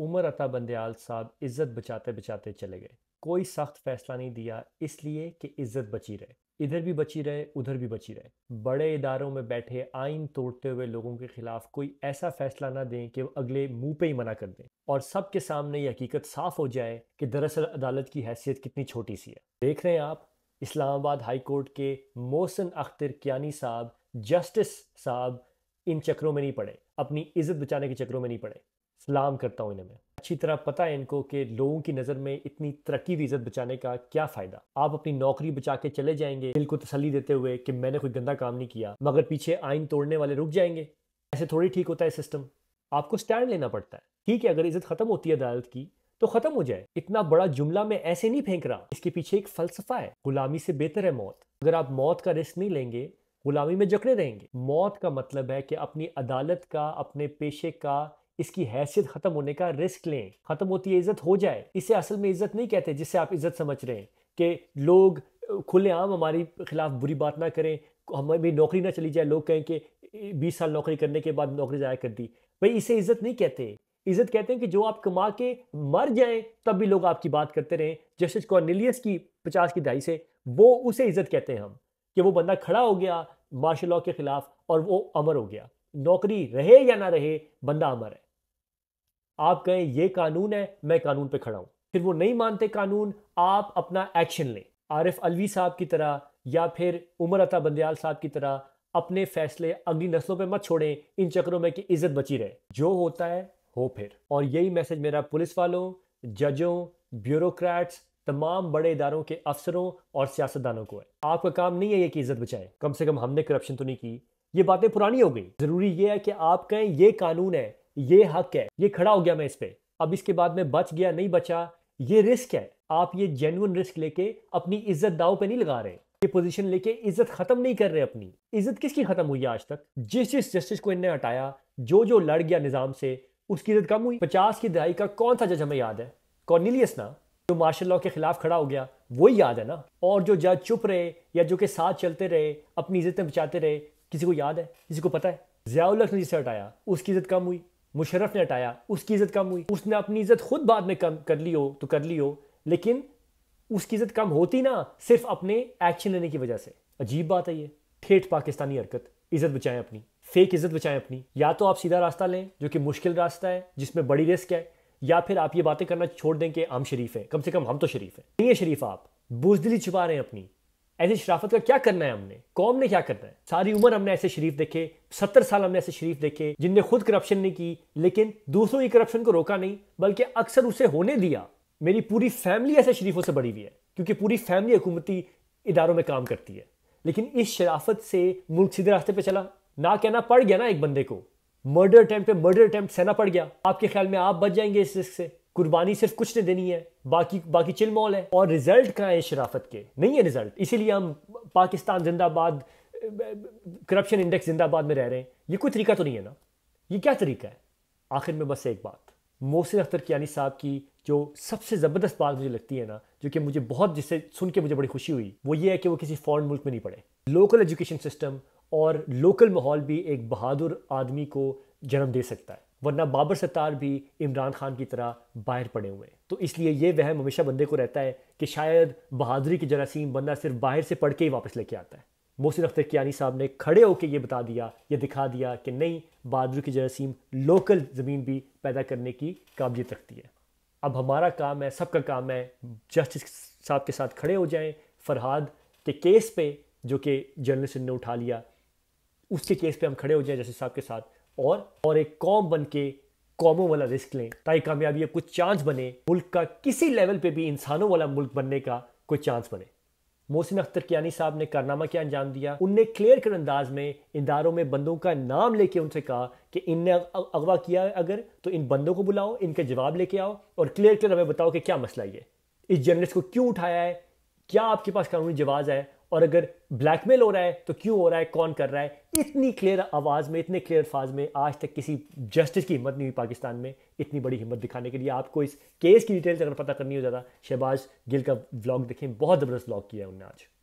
उमर अता बंदयाल साहब इज्जत बचाते बचाते चले गए कोई सख्त फैसला नहीं दिया इसलिए कि इज्जत बची रहे इधर भी बची रहे उधर भी बची रहे बड़े इदारों में बैठे आइन तोड़ते हुए लोगों के खिलाफ कोई ऐसा फैसला ना दें कि वो अगले मुंह पे ही मना कर दें और सबके सामने ये हकीकत साफ हो जाए कि दरअसल अदालत की हैसियत कितनी छोटी सी है देख रहे हैं आप इस्लामाबाद हाई कोर्ट के मोहसिन अख्तर कियानी साहब जस्टिस साहब इन चक्रों में नहीं पड़े अपनी इज्जत बचाने के चक्रों में नहीं पड़े सलाम करता हूँ इन्हें मैं अच्छी तरह पता है इनको कि लोगों की नज़र में इतनी तरक्की हुई इज्जत बचाने का क्या फ़ायदा आप अपनी नौकरी बचा के चले जाएंगे दिल को तसली देते हुए कि मैंने कोई गंदा काम नहीं किया मगर पीछे आइन तोड़ने वाले रुक जाएंगे ऐसे थोड़ी ठीक होता है सिस्टम आपको स्टैंड लेना पड़ता है ठीक है अगर इज्जत खत्म होती है अदालत की तो खत्म हो जाए इतना बड़ा जुमला मैं ऐसे नहीं फेंक रहा इसके पीछे एक फलसफा है गुलामी से बेहतर है मौत अगर आप मौत का रिस्क नहीं लेंगे गुलामी में जकड़े रहेंगे मौत का मतलब है कि अपनी अदालत का अपने पेशे का इसकी हैसियत खत्म होने का रिस्क लें खत्म होती है इज्जत हो जाए इसे असल में इज्जत नहीं कहते जिसे आप इज्जत समझ रहे हैं कि लोग खुलेआम हमारी खिलाफ बुरी बात ना करें हमें भी नौकरी ना चली जाए लोग कहें कि बीस साल नौकरी करने के बाद नौकरी ज़ाया कर दी भाई इसे इज्जत नहीं कहते इज्जत कहते हैं कि जो आप कमा के मर जाएं तब भी लोग आपकी बात करते रहें जस्टिस कॉर्निलियस की पचास की दहाई से वो उसे इज्जत कहते हैं हम कि वो बंदा खड़ा हो गया मार्शल लॉ के खिलाफ और वो अमर हो गया नौकरी रहे या ना रहे बंदा अमर है आप कहें ये कानून है मैं कानून पे खड़ा हूं फिर वो नहीं मानते कानून आप अपना एक्शन लें आरिफ अलवी साहब की तरह या फिर उमर अता बंदयाल साहब की तरह अपने फैसले अगली नस्लों पे मत छोड़ें इन चक्रों में कि इज्जत बची रहे जो होता है हो फिर और यही मैसेज मेरा पुलिस वालों जजों ब्यूरोक्रेट्स तमाम बड़े इदारों के अफसरों और सियासतदानों को है आपका काम नहीं है ये कि इज्जत बचाए कम से कम हमने करप्शन तो नहीं की ये बातें पुरानी हो गई जरूरी ये है कि आप कहें ये कानून है ये हक है ये खड़ा हो गया मैं इस पर अब इसके बाद में बच गया नहीं बचा ये रिस्क है आप ये जेनुअन रिस्क लेके अपनी इज्जत दाव पे नहीं लगा रहे ये पोजीशन लेके इज्जत खत्म नहीं कर रहे अपनी इज्जत किसकी खत्म हुई आज तक जिस जिस जस्टिस को इनने हटाया जो जो लड़ गया निजाम से उसकी इज्जत कम हुई पचास की दहाई का कौन सा जज हमें याद है कॉर्निलियस ना जो मार्शल लॉ के खिलाफ खड़ा हो गया वो याद है ना और जो जज चुप रहे या जो के साथ चलते रहे अपनी इज्जतें बचाते रहे किसी को याद है किसी को पता है जयाउलक ने जिसे हटाया उसकी इज्जत कम हुई मुशरफ ने हटाया उसकी इज्जत कम हुई उसने अपनी इज्जत खुद बाद में कम कर ली हो तो कर ली हो लेकिन उसकी इज्जत कम होती ना सिर्फ अपने एक्शन लेने की वजह से अजीब बात है ये ठेठ पाकिस्तानी हरकत इज्जत बचाएं अपनी फेक इज्जत बचाएं अपनी या तो आप सीधा रास्ता लें जो कि मुश्किल रास्ता है जिसमें बड़ी रिस्क है या फिर आप ये बातें करना छोड़ दें कि हम शरीफ हैं कम से कम हम तो शरीफ हैं नहीं है शरीफ आप बुजदिली छुपा रहे हैं अपनी ऐसे शराफत का क्या करना है हमने कौम ने क्या करना है सारी उम्र हमने ऐसे शरीफ देखे सत्तर साल हमने ऐसे शरीफ देखे जिनने खुद करप्शन नहीं की लेकिन दूसरों की करप्शन को रोका नहीं बल्कि अक्सर उसे होने दिया मेरी पूरी फैमिली ऐसे शरीफों से बड़ी हुई है क्योंकि पूरी फैमिली हुकूमती इदारों में काम करती है लेकिन इस शराफत से मुल्क सीधे रास्ते पर चला ना कहना पड़ गया ना एक बंदे को मर्डर अटैम्प्ट पे मर्डर अटैम्प्ट सहना पड़ गया आपके ख्याल में आप बच जाएंगे इस रिस्क से कुर्बानी सिर्फ कुछ ने देनी है बाकी बाकी चिल मॉल है और रिजल्ट कहाँ है शराफत के नहीं है रिजल्ट इसीलिए हम पाकिस्तान जिंदाबाद करप्शन इंडेक्स जिंदाबाद में रह रहे हैं ये कोई तरीका तो नहीं है ना ये क्या तरीका है आखिर में बस एक बात मोहसिन अख्तर कियानी साहब की जो सबसे ज़बरदस्त बात मुझे लगती है ना जो कि मुझे बहुत जिससे सुन के मुझे बड़ी खुशी हुई वो ये है कि वो किसी फॉरन मुल्क में नहीं पढ़े लोकल एजुकेशन सिस्टम और लोकल माहौल भी एक बहादुर आदमी को जन्म दे सकता है वरना बाबर सत्तार भी इमरान खान की तरह बाहर पड़े हुए हैं तो इसलिए ये वहम हमेशा बंदे को रहता है कि शायद बहादुरी की जरासीम बंदा सिर्फ बाहर से पढ़ के ही वापस लेके आता है मोहसिन अख्तर कियानी साहब ने खड़े होकर ये बता दिया ये दिखा दिया कि नहीं बहादुर की जरासीम लोकल ज़मीन भी पैदा करने की काबिलियत रखती है अब हमारा काम है सबका काम है जस्टिस साहब के साथ खड़े हो जाएं फरहाद के केस पे जो कि जर्नलिस्ट ने उठा लिया उसके केस पे हम खड़े हो जाए जैसे साहब के साथ और और एक कॉम बन के कॉमों वाला रिस्क लें ताकि कामयाबी का कुछ चांस बने मुल्क का किसी लेवल पे भी इंसानों वाला मुल्क बनने का कोई चांस बने मोहसिन अख्तर कियानी साहब ने कारनामा क्या अंजाम दिया उनने क्लियर कर अंदाज में इंदारों में बंदों का नाम लेके उनसे कहा कि इनने अगवा किया है अगर तो इन बंदों को बुलाओ इनके जवाब लेके आओ और क्लियर क्लियर हमें बताओ कि क्या मसला ये इस जर्नलिस्ट को क्यों उठाया है क्या आपके पास कानूनी जवाब है और अगर ब्लैकमेल हो रहा है तो क्यों हो रहा है कौन कर रहा है इतनी क्लियर आवाज़ में इतने क्लियर फाज में आज तक किसी जस्टिस की हिम्मत नहीं हुई पाकिस्तान में इतनी बड़ी हिम्मत दिखाने के लिए आपको इस केस की डिटेल्स अगर पता करनी हो ज़्यादा शहबाज गिल का ब्लॉग देखें बहुत ज़बरदस्त ब्लॉग किया है उन्होंने आज